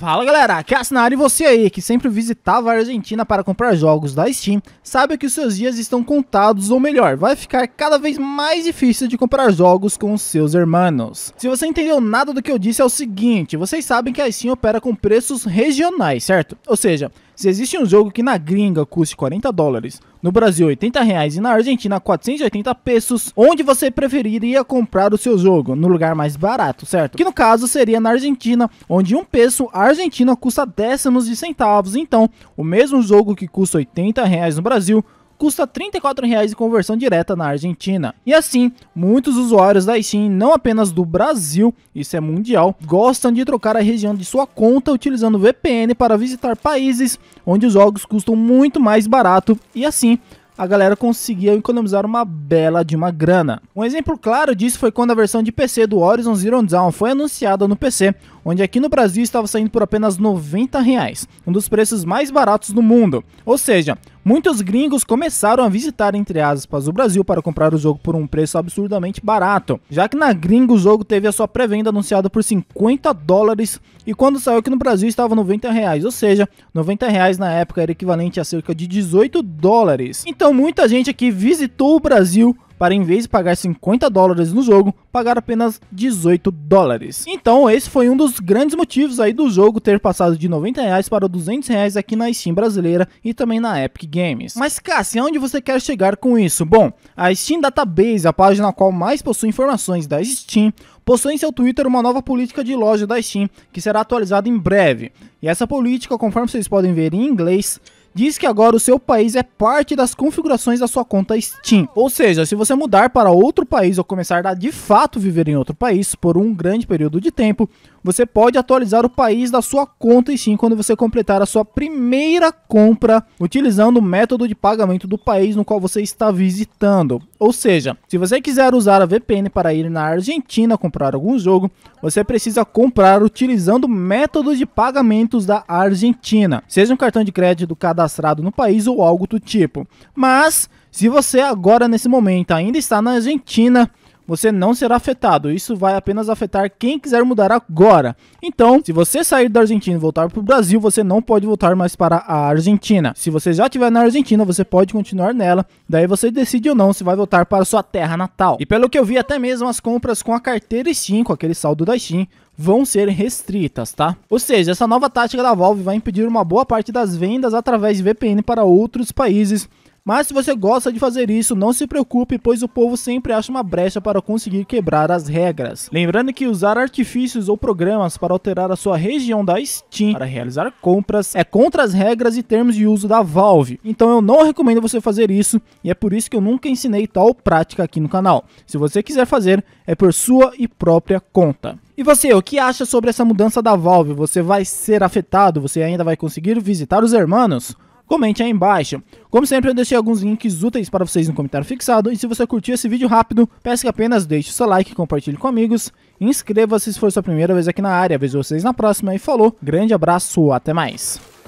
Fala galera, aqui é a Sinara e você aí que sempre visitava a Argentina para comprar jogos da Steam, sabe que os seus dias estão contados, ou melhor, vai ficar cada vez mais difícil de comprar jogos com seus irmãos. Se você entendeu nada do que eu disse é o seguinte, vocês sabem que a Steam opera com preços regionais, certo? Ou seja, se existe um jogo que na gringa custe 40 dólares, no Brasil 80 reais e na Argentina 480 pesos, onde você preferiria comprar o seu jogo? No lugar mais barato, certo? Que no caso seria na Argentina, onde um peso a Argentina custa décimos de centavos. Então, o mesmo jogo que custa 80 reais no Brasil custa R$ 34 em de conversão direta na Argentina. E assim, muitos usuários da Steam, não apenas do Brasil, isso é mundial, gostam de trocar a região de sua conta utilizando VPN para visitar países onde os jogos custam muito mais barato e assim a galera conseguia economizar uma bela de uma grana. Um exemplo claro disso foi quando a versão de PC do Horizon Zero Dawn foi anunciada no PC, onde aqui no Brasil estava saindo por apenas 90 reais, um dos preços mais baratos do mundo. Ou seja, Muitos gringos começaram a visitar, entre aspas, o Brasil para comprar o jogo por um preço absurdamente barato, já que na gringa o jogo teve a sua pré-venda anunciada por 50 dólares e quando saiu aqui no Brasil estava 90 reais, ou seja, 90 reais na época era equivalente a cerca de 18 dólares. Então muita gente aqui visitou o Brasil para em vez de pagar 50 dólares no jogo, pagar apenas 18 dólares. Então esse foi um dos grandes motivos aí do jogo ter passado de 90 reais para 200 reais aqui na Steam brasileira e também na Epic Games. Mas Cassia, onde você quer chegar com isso? Bom, a Steam Database, a página na qual mais possui informações da Steam, possui em seu Twitter uma nova política de loja da Steam que será atualizada em breve. E essa política, conforme vocês podem ver em inglês, diz que agora o seu país é parte das configurações da sua conta Steam. Ou seja, se você mudar para outro país ou começar a de fato viver em outro país por um grande período de tempo, você pode atualizar o país da sua conta e sim quando você completar a sua primeira compra utilizando o método de pagamento do país no qual você está visitando. Ou seja, se você quiser usar a VPN para ir na Argentina comprar algum jogo, você precisa comprar utilizando métodos de pagamentos da Argentina, seja um cartão de crédito cadastrado no país ou algo do tipo. Mas se você agora nesse momento ainda está na Argentina, você não será afetado. Isso vai apenas afetar quem quiser mudar agora. Então, se você sair da Argentina e voltar para o Brasil, você não pode voltar mais para a Argentina. Se você já estiver na Argentina, você pode continuar nela. Daí você decide ou não se vai voltar para sua terra natal. E pelo que eu vi, até mesmo as compras com a carteira Steam, com aquele saldo da Steam, vão ser restritas, tá? Ou seja, essa nova tática da Valve vai impedir uma boa parte das vendas através de VPN para outros países mas se você gosta de fazer isso, não se preocupe, pois o povo sempre acha uma brecha para conseguir quebrar as regras. Lembrando que usar artifícios ou programas para alterar a sua região da Steam para realizar compras é contra as regras e termos de uso da Valve. Então eu não recomendo você fazer isso e é por isso que eu nunca ensinei tal prática aqui no canal. Se você quiser fazer, é por sua e própria conta. E você, o que acha sobre essa mudança da Valve? Você vai ser afetado? Você ainda vai conseguir visitar os hermanos? comente aí embaixo. Como sempre, eu deixei alguns links úteis para vocês no comentário fixado, e se você curtiu esse vídeo rápido, peço que apenas deixe o seu like, compartilhe com amigos, inscreva-se se for sua primeira vez aqui na área, vejo vocês na próxima e falou, grande abraço, até mais!